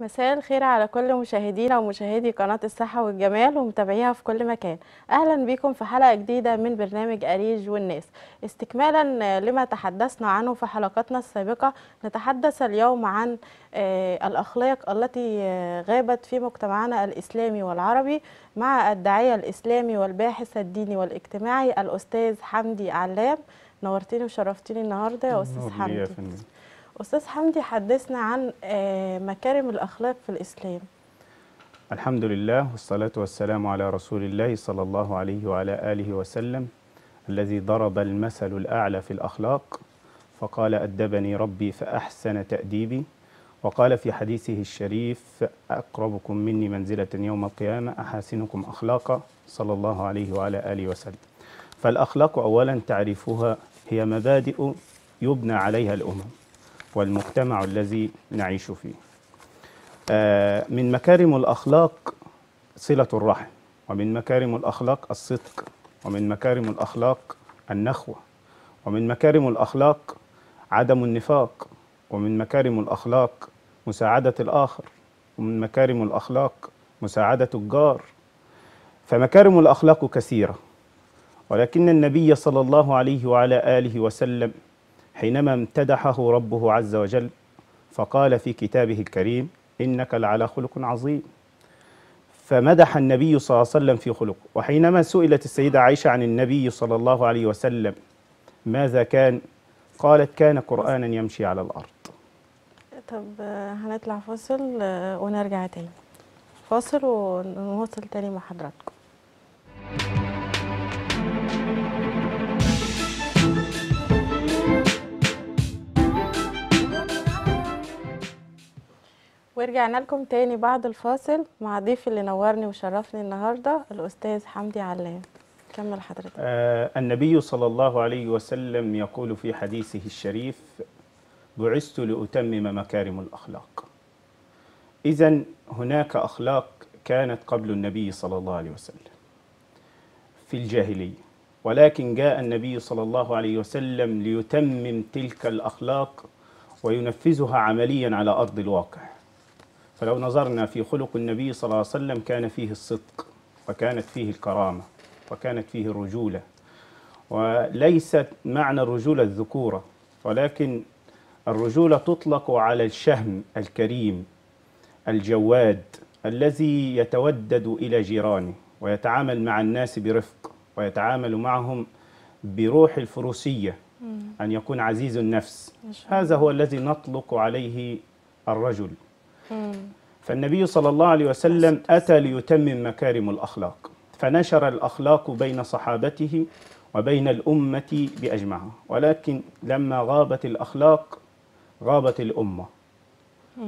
مساء الخير على كل مشاهدينا ومشاهدي قناة الصحة والجمال ومتابعيها في كل مكان أهلا بكم في حلقة جديدة من برنامج أريج والناس استكمالا لما تحدثنا عنه في حلقاتنا السابقة نتحدث اليوم عن آه، الأخلاق التي آه، غابت في مجتمعنا الإسلامي والعربي مع الداعية الإسلامي والباحث الديني والاجتماعي الأستاذ حمدي علام نورتيني وشرفتيني النهاردة يا أستاذ حمدي أستاذ حمدي حدثنا عن آه، مكارم الأخلاق في الإسلام الحمد لله والصلاة والسلام على رسول الله صلى الله عليه وعلى آله وسلم الذي ضرب المثل الأعلى في الأخلاق فقال أدبني ربي فأحسن تأديبي وقال في حديثه الشريف أقربكم مني منزلة يوم القيامة أحاسنكم أخلاقا صلى الله عليه وعلى آله وسلم فالأخلاق أولا تعريفها هي مبادئ يبنى عليها الأمم والمجتمع الذي نعيش فيه آه، من مكارم الأخلاق صلة الرحم ومن مكارم الأخلاق الصدق ومن مكارم الأخلاق النخوة ومن مكارم الأخلاق عدم النفاق ومن مكارم الأخلاق مساعدة الآخر ومن مكارم الأخلاق مساعدة الجار فمكارم الأخلاق كثيرة ولكن النبي صلى الله عليه وعلى آله وسلم حينما امتدحه ربه عز وجل فقال في كتابه الكريم إنك لعلى خلق عظيم فمدح النبي صلى الله عليه وسلم في خلقه وحينما سئلت السيدة عائشة عن النبي صلى الله عليه وسلم ماذا كان قالت كان قرآنا يمشي على الأرض طب هنطلع فاصل آه، ونرجع تاني فاصل ونوصل تاني مع حضراتكم ورجعنا لكم تاني بعد الفاصل مع ضيفي اللي نورني وشرفني النهارده الاستاذ حمدي علام كمل حضرتك آه النبي صلى الله عليه وسلم يقول في حديثه الشريف بعثت لأتمم مكارم الأخلاق إذا هناك أخلاق كانت قبل النبي صلى الله عليه وسلم في الجاهلية ولكن جاء النبي صلى الله عليه وسلم ليتمم تلك الأخلاق وينفذها عمليا على أرض الواقع فلو نظرنا في خلق النبي صلى الله عليه وسلم كان فيه الصدق وكانت فيه الكرامة وكانت فيه الرجولة وليست معنى الرجولة الذكورة ولكن الرجولة تطلق على الشهم الكريم الجواد الذي يتودد إلى جيرانه ويتعامل مع الناس برفق ويتعامل معهم بروح الفروسية أن يكون عزيز النفس هذا هو الذي نطلق عليه الرجل فالنبي صلى الله عليه وسلم أتى ليتمم مكارم الأخلاق فنشر الأخلاق بين صحابته وبين الأمة بأجمعها ولكن لما غابت الأخلاق غابت الأمة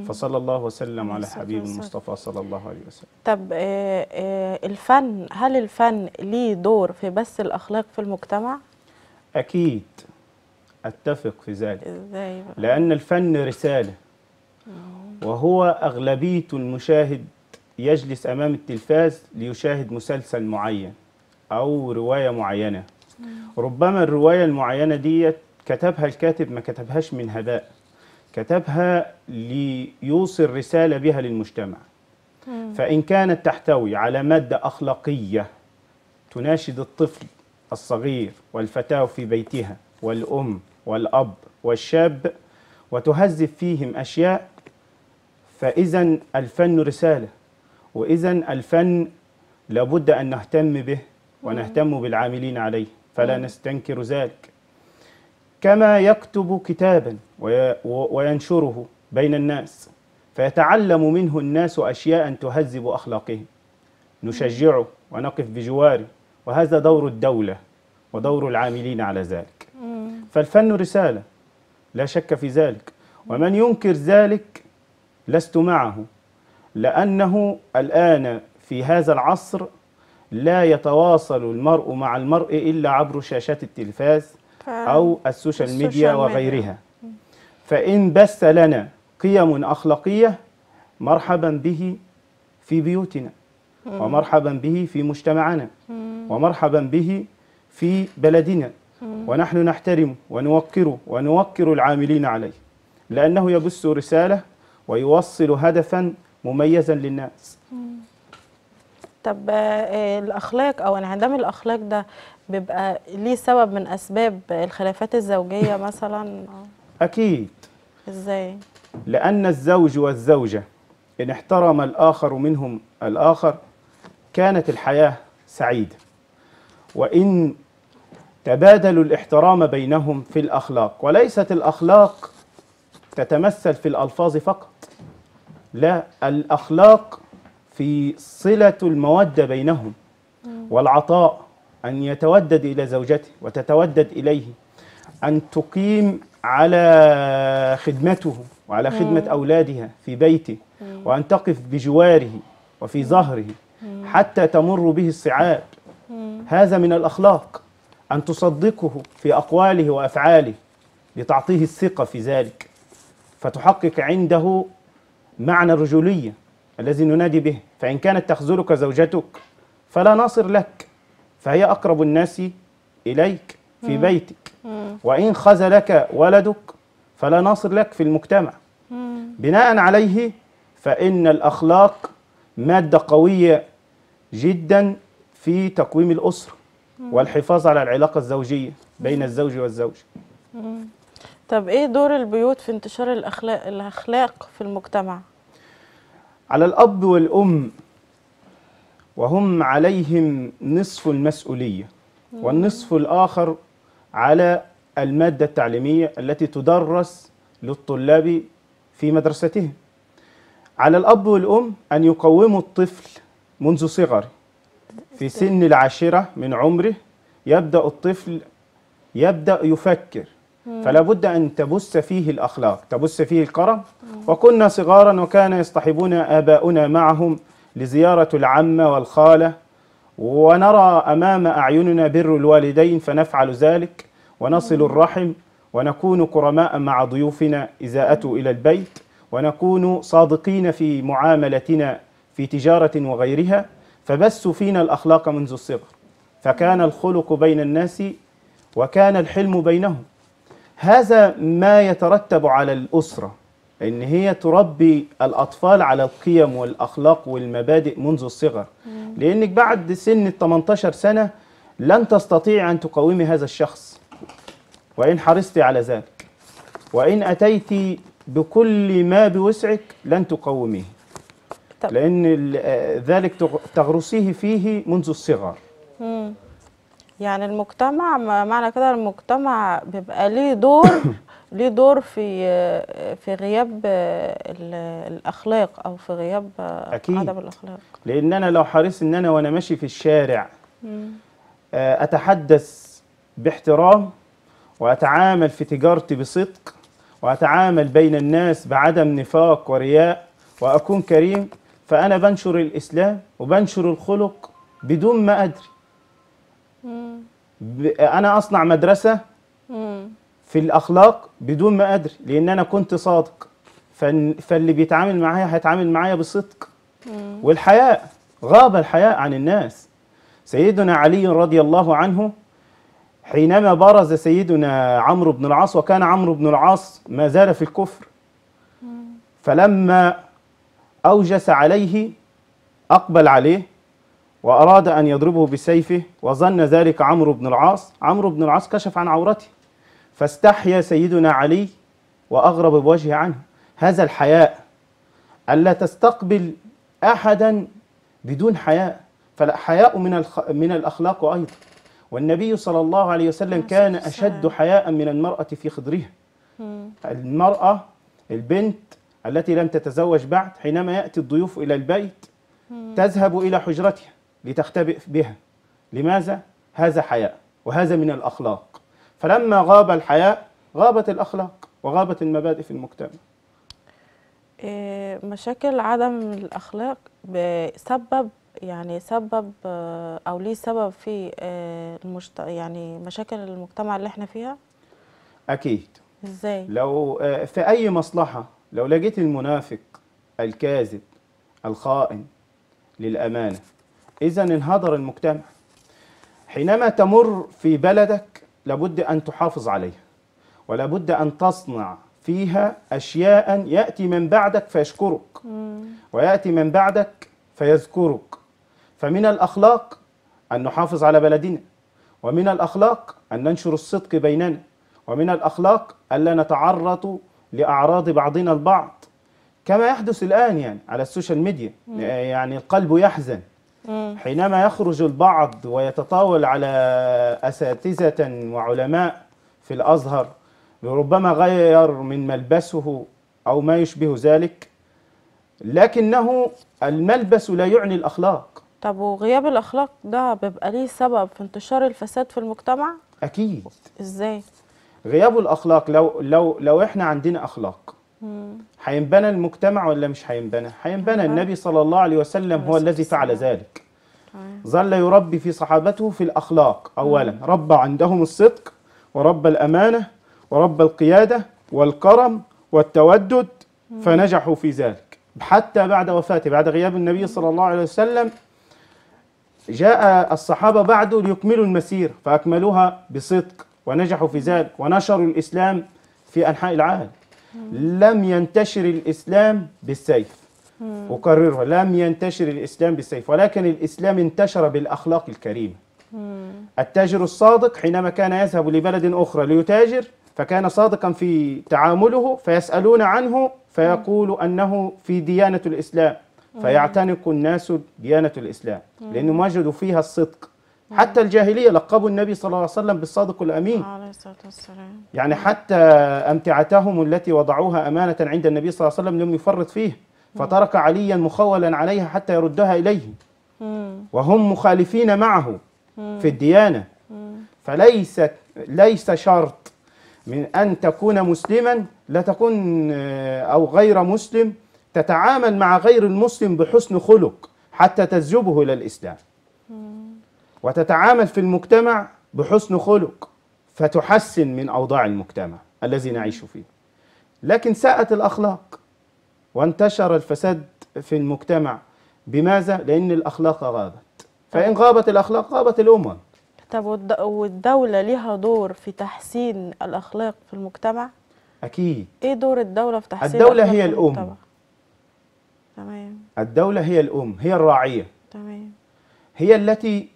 فصلى الله وسلم على حبيب المصطفى صلى الله عليه وسلم طب آه، آه، الفن هل الفن ليه دور في بس الأخلاق في المجتمع؟ أكيد أتفق في ذلك إزاي بقى؟ لأن الفن رسالة وهو أغلبية المشاهد يجلس أمام التلفاز ليشاهد مسلسل معين أو رواية معينة ربما الرواية المعينة دي كتبها الكاتب ما كتبهاش من هباء كتبها ليوصل رسالة بها للمجتمع فإن كانت تحتوي على مادة أخلاقية تناشد الطفل الصغير والفتاة في بيتها والأم والأب والشاب وتهذب فيهم أشياء فإذا الفن رسالة وإذا الفن لابد أن نهتم به ونهتم بالعاملين عليه فلا نستنكر ذلك كما يكتب كتابا وينشره بين الناس فيتعلم منه الناس أشياء تهذب أخلاقهم نشجعه ونقف بجواره وهذا دور الدولة ودور العاملين على ذلك فالفن رسالة لا شك في ذلك ومن ينكر ذلك لست معه لأنه الآن في هذا العصر لا يتواصل المرء مع المرء إلا عبر شاشات التلفاز أو السوشيال, ميديا وغيرها فإن بث لنا قيم أخلاقية مرحبا به في بيوتنا ومرحبا به في مجتمعنا ومرحبا به في بلدنا ونحن نحترمه ونوقره ونوقر العاملين عليه لأنه يبث رسالة ويوصل هدفا مميزا للناس طب آه، الاخلاق او انعدام الاخلاق ده بيبقى ليه سبب من اسباب الخلافات الزوجيه مثلا اكيد ازاي لان الزوج والزوجه ان احترم الاخر منهم الاخر كانت الحياه سعيده وان تبادلوا الاحترام بينهم في الاخلاق وليست الاخلاق تتمثل في الالفاظ فقط لا الأخلاق في صلة المودة بينهم والعطاء أن يتودد إلى زوجته وتتودد إليه أن تقيم على خدمته وعلى خدمة أولادها في بيته وأن تقف بجواره وفي ظهره حتى تمر به الصعاب هذا من الأخلاق أن تصدقه في أقواله وأفعاله لتعطيه الثقة في ذلك فتحقق عنده معنى الرجولية الذي ننادي به فإن كانت تخذلك زوجتك فلا ناصر لك فهي أقرب الناس إليك في بيتك وإن خذلك ولدك فلا ناصر لك في المجتمع بناء عليه فإن الأخلاق مادة قوية جدا في تقويم الأسرة والحفاظ على العلاقة الزوجية بين الزوج والزوجة طب ايه دور البيوت في انتشار الاخلاق الاخلاق في المجتمع على الاب والام وهم عليهم نصف المسؤوليه والنصف الاخر على الماده التعليميه التي تدرس للطلاب في مدرستهم على الاب والام ان يقوموا الطفل منذ صغره في سن العاشره من عمره يبدا الطفل يبدا يفكر فلا بد أن تبث فيه الأخلاق تبث فيه الكرم وكنا صغارا وكان يصطحبنا آباؤنا معهم لزيارة العمة والخالة ونرى أمام أعيننا بر الوالدين فنفعل ذلك ونصل الرحم ونكون كرماء مع ضيوفنا إذا أتوا إلى البيت ونكون صادقين في معاملتنا في تجارة وغيرها فبثوا فينا الأخلاق منذ الصغر فكان الخلق بين الناس وكان الحلم بينهم هذا ما يترتب على الأسرة إن هي تربي الأطفال على القيم والأخلاق والمبادئ منذ الصغر لأنك بعد سن 18 سنة لن تستطيع أن تقاومي هذا الشخص وإن حرصت على ذلك وإن أتيت بكل ما بوسعك لن تقاوميه لأن آه، ذلك تغرسيه فيه منذ الصغر مم. يعني المجتمع معنى كده المجتمع بيبقى ليه دور ليه دور في في غياب الاخلاق او في غياب أكيد. عدم الاخلاق لان انا لو حريص ان انا وانا ماشي في الشارع آه، اتحدث باحترام واتعامل في تجارتي بصدق واتعامل بين الناس بعدم نفاق ورياء واكون كريم فانا بنشر الاسلام وبنشر الخلق بدون ما ادري انا اصنع مدرسه في الاخلاق بدون ما ادري لان انا كنت صادق فاللي بيتعامل معايا هيتعامل معايا بصدق والحياء غاب الحياء عن الناس سيدنا علي رضي الله عنه حينما برز سيدنا عمرو بن العاص وكان عمرو بن العاص ما زال في الكفر فلما أوجس عليه أقبل عليه وأراد أن يضربه بسيفه وظن ذلك عمرو بن العاص عمرو بن العاص كشف عن عورته فاستحيا سيدنا علي وأغرب بوجهه عنه هذا الحياء ألا تستقبل أحدا بدون حياء فالحياء من الخ... من الأخلاق أيضا والنبي صلى الله عليه وسلم نعم، كان أشد حياء من المرأة في خضرها المرأة البنت التي لم تتزوج بعد حينما يأتي الضيوف إلى البيت تذهب إلى حجرتها لتختبئ بها لماذا؟ هذا حياء وهذا من الأخلاق فلما غاب الحياء غابت الأخلاق وغابت المبادئ في المجتمع آه، مشاكل عدم الأخلاق بسبب يعني سبب آه، أو ليه سبب في آه، المجت... يعني مشاكل المجتمع اللي احنا فيها؟ أكيد إزاي؟ لو في أي مصلحة لو لقيت المنافق الكاذب الخائن للأمانة إذا انهدر المجتمع حينما تمر في بلدك لابد أن تحافظ عليها ولابد أن تصنع فيها أشياء يأتي من بعدك فيشكرك ويأتي من بعدك فيذكرك فمن الأخلاق أن نحافظ على بلدنا ومن الأخلاق أن ننشر الصدق بيننا ومن الأخلاق ألا نتعرض لأعراض بعضنا البعض كما يحدث الآن يعني على السوشيال ميديا يعني القلب يحزن حينما يخرج البعض ويتطاول على أساتذة وعلماء في الأزهر ربما غير من ملبسه أو ما يشبه ذلك لكنه الملبس لا يعني الأخلاق طب وغياب الأخلاق ده بيبقى ليه سبب في انتشار الفساد في المجتمع؟ أكيد إزاي؟ غياب الأخلاق لو لو لو إحنا عندنا أخلاق هينبنى المجتمع ولا مش هينبنى هينبنى النبي صلى الله عليه وسلم هو الذي فعل ذلك طيب. ظل يربي في صحابته في الأخلاق أولا ربى عندهم الصدق ورب الأمانة ورب القيادة والكرم والتودد فنجحوا في ذلك حتى بعد وفاته بعد غياب النبي صلى الله عليه وسلم جاء الصحابة بعده ليكملوا المسيرة فأكملوها بصدق ونجحوا في ذلك ونشروا الإسلام في أنحاء العالم لم ينتشر الإسلام بالسيف أكررها لم ينتشر الإسلام بالسيف ولكن الإسلام انتشر بالأخلاق الكريمة التاجر الصادق حينما كان يذهب لبلد أخرى ليتاجر فكان صادقا في تعامله فيسألون عنه فيقول أنه في ديانة الإسلام فيعتنق الناس ديانة الإسلام لأنهم وجدوا فيها الصدق حتى الجاهلية لقبوا النبي صلى الله عليه وسلم بالصادق الأمين عليه الصلاة والسلام يعني حتى أمتعتهم التي وضعوها أمانة عند النبي صلى الله عليه وسلم لم يفرط فيه فترك عليا مخولا عليها حتى يردها إليه وهم مخالفين معه في الديانة فليست ليس شرط من أن تكون مسلما لا تكون آه، أو غير مسلم تتعامل مع غير المسلم بحسن خلق حتى تجذبه إلى الإسلام وتتعامل في المجتمع بحسن خلق فتحسن من اوضاع المجتمع الذي نعيش فيه لكن ساءت الاخلاق وانتشر الفساد في المجتمع بماذا لان الاخلاق غابت فان غابت الاخلاق غابت الامم طب والدوله ليها دور في تحسين الاخلاق في المجتمع اكيد ايه دور الدوله في تحسين الدوله هي الام تمام الدوله هي الام هي الراعيه تمام هي التي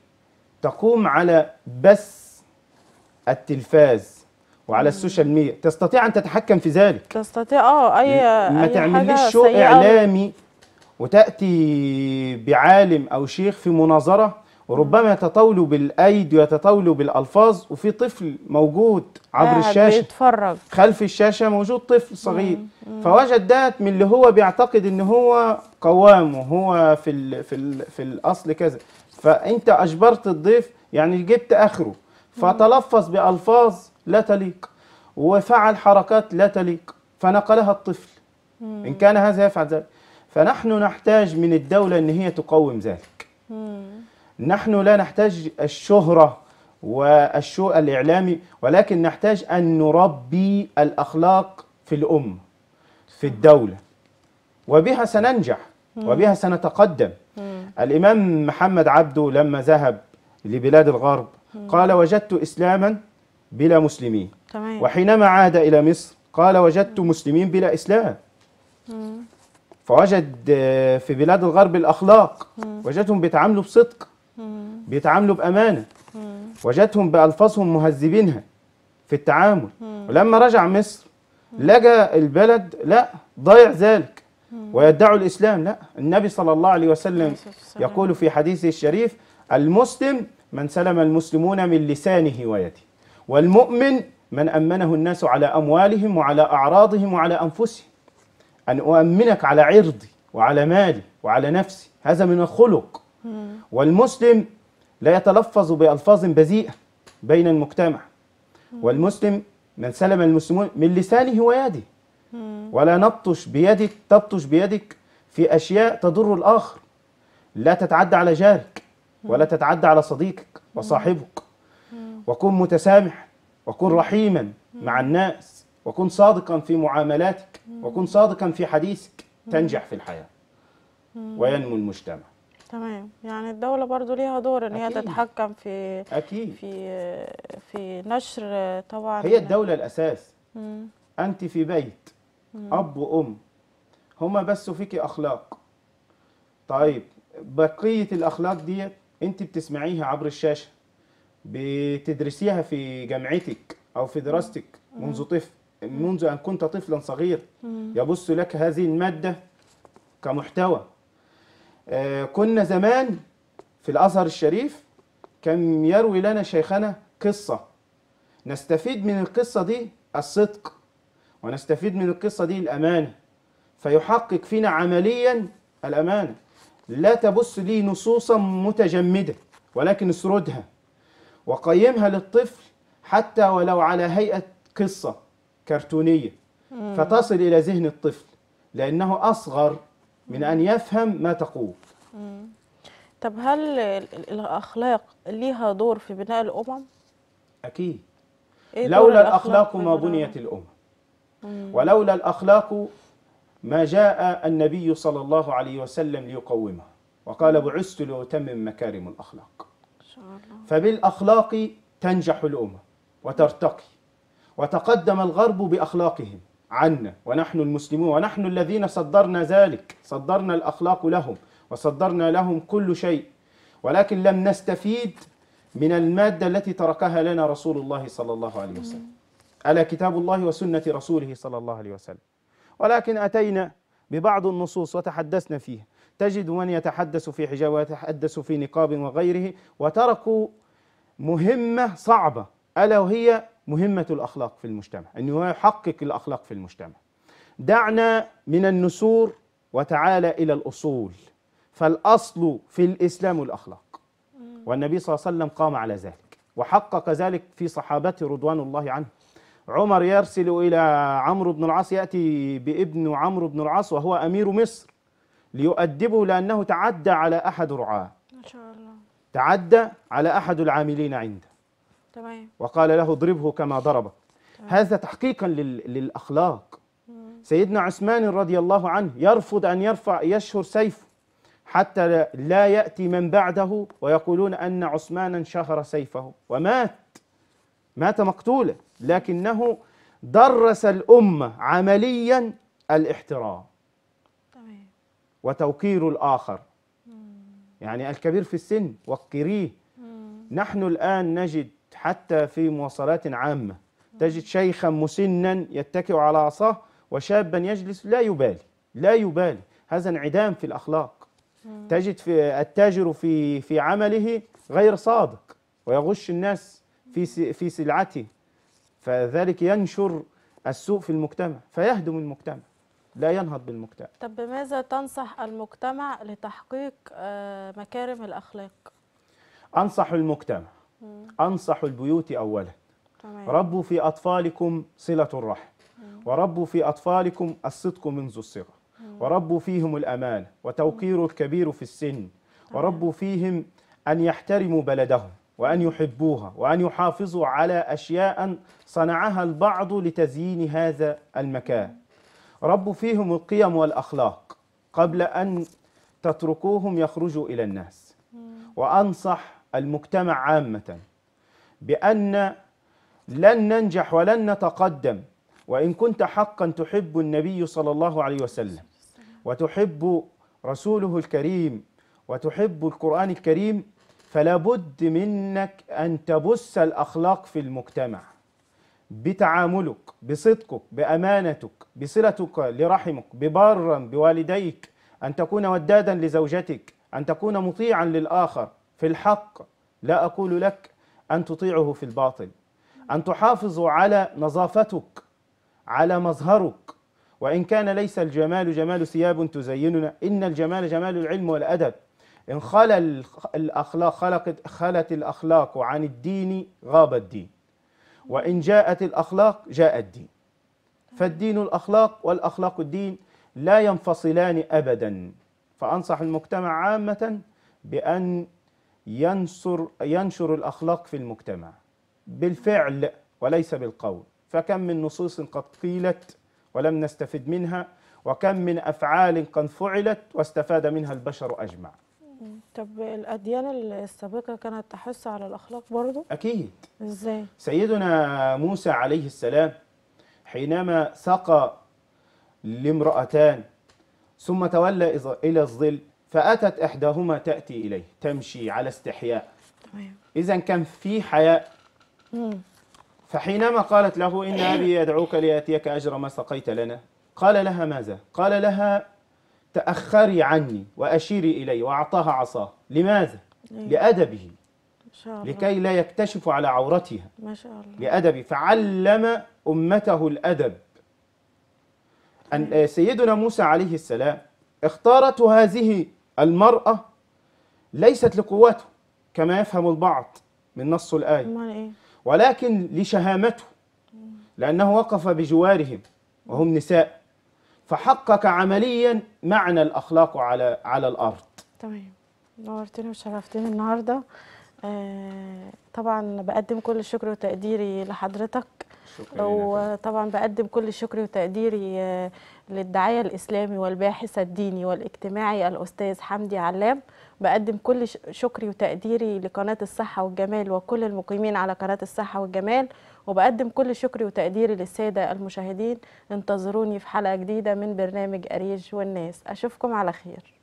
تقوم على بث التلفاز وعلى السوشيال ميديا تستطيع ان تتحكم في ذلك تستطيع اه اي ما تعمليش شو اعلامي وتاتي بعالم او شيخ في مناظره وربما يتطاولوا بالايدي ويتطاولوا بالالفاظ وفي طفل موجود عبر الشاشه بيتفرج خلف الشاشه موجود طفل صغير مم. مم. فوجد ده من اللي هو بيعتقد ان هو قوام وهو في الـ في الـ في الاصل كذا فانت اجبرت الضيف يعني جبت اخره فتلفظ بالفاظ لا تليق وفعل حركات لا تليق فنقلها الطفل ان كان هذا يفعل ذلك فنحن نحتاج من الدوله ان هي تقوم ذلك نحن لا نحتاج الشهره والشوء الإعلامي ولكن نحتاج أن نربي الأخلاق في الأم في الدولة وبها سننجح وبها سنتقدم الإمام محمد عبده لما ذهب لبلاد الغرب قال وجدت إسلاما بلا مسلمين تمام. وحينما عاد إلى مصر قال وجدت مسلمين بلا إسلام فوجد في بلاد الغرب الأخلاق وجدهم بيتعاملوا بصدق بيتعاملوا بأمانة وجدهم بألفاظهم مهذبينها في التعامل ولما رجع مصر لجأ البلد لا ضيع ذلك ويدعوا الإسلام لا النبي صلى الله عليه وسلم يقول في حديثه الشريف المسلم من سلم المسلمون من لسانه ويده والمؤمن من أمنه الناس على أموالهم وعلى أعراضهم وعلى أنفسهم أن أؤمنك على عرضي وعلى مالي وعلى نفسي هذا من الخلق والمسلم لا يتلفظ بألفاظ بذيئة بين المجتمع والمسلم من سلم المسلمون من لسانه ويده ولا نبطش بيدك تبطش بيدك في أشياء تضر الآخر لا تتعدى على جارك ولا تتعدى على صديقك وصاحبك وكن متسامح وكن رحيما مع الناس وكن صادقا في معاملاتك وكن صادقا في حديثك تنجح في الحياة وينمو المجتمع تمام يعني الدولة برضو ليها دور ان هي تتحكم في أكيد. في في نشر طبعا هي الدولة الاساس انت في بيت اب وام هما بس فيك اخلاق طيب بقيه الاخلاق ديت انت بتسمعيها عبر الشاشه بتدرسيها في جامعتك او في دراستك منذ طفل منذ ان كنت طفلا صغيرا يبص لك هذه الماده كمحتوى آه كنا زمان في الازهر الشريف كان يروي لنا شيخنا قصه نستفيد من القصه دي الصدق ونستفيد من القصة دي الأمانة فيحقق فينا عمليا الأمانة لا تبص لي نصوصا متجمدة ولكن اسردها وقيمها للطفل حتى ولو على هيئة قصة كرتونية فتصل إلى ذهن الطفل لأنه أصغر من أن يفهم ما تقول طب هل الأخلاق ليها دور في بناء الأمم؟ أكيد إيه لولا الأخلاق ما بنيت الأمم ولولا الأخلاق ما جاء النبي صلى الله عليه وسلم ليقومها وقال بعثت لأتمم مكارم الأخلاق فبالأخلاق تنجح الأمة وترتقي وتقدم الغرب بأخلاقهم عنا ونحن المسلمون ونحن الذين صدرنا ذلك صدرنا الأخلاق لهم وصدرنا لهم كل شيء ولكن لم نستفيد من المادة التي تركها لنا رسول الله صلى الله عليه وسلم ألا كتاب الله وسنة رسوله صلى الله عليه وسلم ولكن أتينا ببعض النصوص وتحدثنا فيه تجد من يتحدث في حجاب ويتحدث في نقاب وغيره وتركوا مهمة صعبة ألا وهي مهمة الأخلاق في المجتمع أنه يحقق الأخلاق في المجتمع دعنا من النسور وتعالى إلى الأصول فالأصل في الإسلام الأخلاق والنبي صلى الله عليه وسلم قام على ذلك وحقق ذلك في صحابته رضوان الله عنه عمر يرسل إلى عمرو بن العاص يأتي بابن عمرو بن العاص وهو أمير مصر ليؤدبه لأنه تعدى على أحد رعاه ما شاء الله تعدى على أحد العاملين عنده تمام وقال له اضربه كما ضربك هذا تحقيقا للأخلاق سيدنا عثمان رضي الله عنه يرفض أن يرفع يشهر سيفه حتى لا يأتي من بعده ويقولون أن عثمانا شهر سيفه ومات مات مقتولا لكنه درس الأمة عمليا الاحترام وتوقير الآخر يعني الكبير في السن وقريه نحن الآن نجد حتى في مواصلات عامة تجد شيخا مسنا يتكئ على عصاه وشابا يجلس لا يبالي لا يبالي هذا انعدام في الأخلاق تجد في التاجر في في عمله غير صادق ويغش الناس في في سلعته فذلك ينشر السوء في المجتمع فيهدم المجتمع لا ينهض بالمجتمع طب بماذا تنصح المجتمع لتحقيق آه، مكارم الأخلاق؟ أنصح المجتمع أنصح البيوت أولا ربوا في أطفالكم صلة الرحم وربوا في أطفالكم الصدق منذ الصغر وربوا فيهم الأمانة وتوقير الكبير في السن وربوا فيهم أن يحترموا بلدهم وأن يحبوها وأن يحافظوا على أشياء صنعها البعض لتزيين هذا المكان ربوا فيهم القيم والأخلاق قبل أن تتركوهم يخرجوا إلى الناس وأنصح المجتمع عامة بأن لن ننجح ولن نتقدم وإن كنت حقا تحب النبي صلى الله عليه وسلم وتحب رسوله الكريم وتحب القرآن الكريم فلا بد منك أن تبث الأخلاق في المجتمع بتعاملك بصدقك بأمانتك بصلتك لرحمك ببارا بوالديك أن تكون ودادا لزوجتك أن تكون مطيعا للآخر في الحق لا أقول لك أن تطيعه في الباطل أن تحافظ على نظافتك على مظهرك وإن كان ليس الجمال جمال ثياب تزيننا إن الجمال جمال العلم والأدب إن خلى الأخلاق خلقت خلت الأخلاق عن الدين غاب الدين وإن جاءت الأخلاق جاء الدين فالدين الأخلاق والأخلاق الدين لا ينفصلان أبدا فأنصح المجتمع عامة بأن ينشر, ينشر الأخلاق في المجتمع بالفعل وليس بالقول فكم من نصوص قد قيلت ولم نستفد منها وكم من أفعال قد فعلت واستفاد منها البشر أجمع طب الأديان السابقة كانت تحس على الأخلاق برضو؟ أكيد إزاي؟ سيدنا موسى عليه السلام حينما سقى لامرأتان ثم تولى إلى الظل فأتت إحداهما تأتي إليه تمشي على استحياء إذا كان في حياء فحينما قالت له إن أبي يدعوك ليأتيك أجر ما سقيت لنا قال لها ماذا؟ قال لها تأخري عني وأشيري إلي وأعطاها عصاه لماذا؟ إيه. لأدبه ما شاء الله. لكي لا يكتشف على عورتها ما شاء الله. لأدبه فعلم أمته الأدب أن إيه. سيدنا موسى عليه السلام اختارت هذه المرأة ليست لقوته كما يفهم البعض من نص الآية إيه؟ ولكن لشهامته لأنه وقف بجوارهم وهم نساء فحقق عمليا معنى الاخلاق على على الارض تمام نورتني وشرفتني النهارده آه طبعا بقدم كل الشكر وتقديري لحضرتك شكرا وطبعا بقدم كل شكري وتقديري آه، للدعايه الاسلامي والباحث الديني والاجتماعي الاستاذ حمدي علام بقدم كل شكري وتقديري لقناه الصحه والجمال وكل المقيمين على قناه الصحه والجمال وبقدم كل شكري وتقديري للسادة المشاهدين انتظروني في حلقة جديدة من برنامج أريج والناس أشوفكم على خير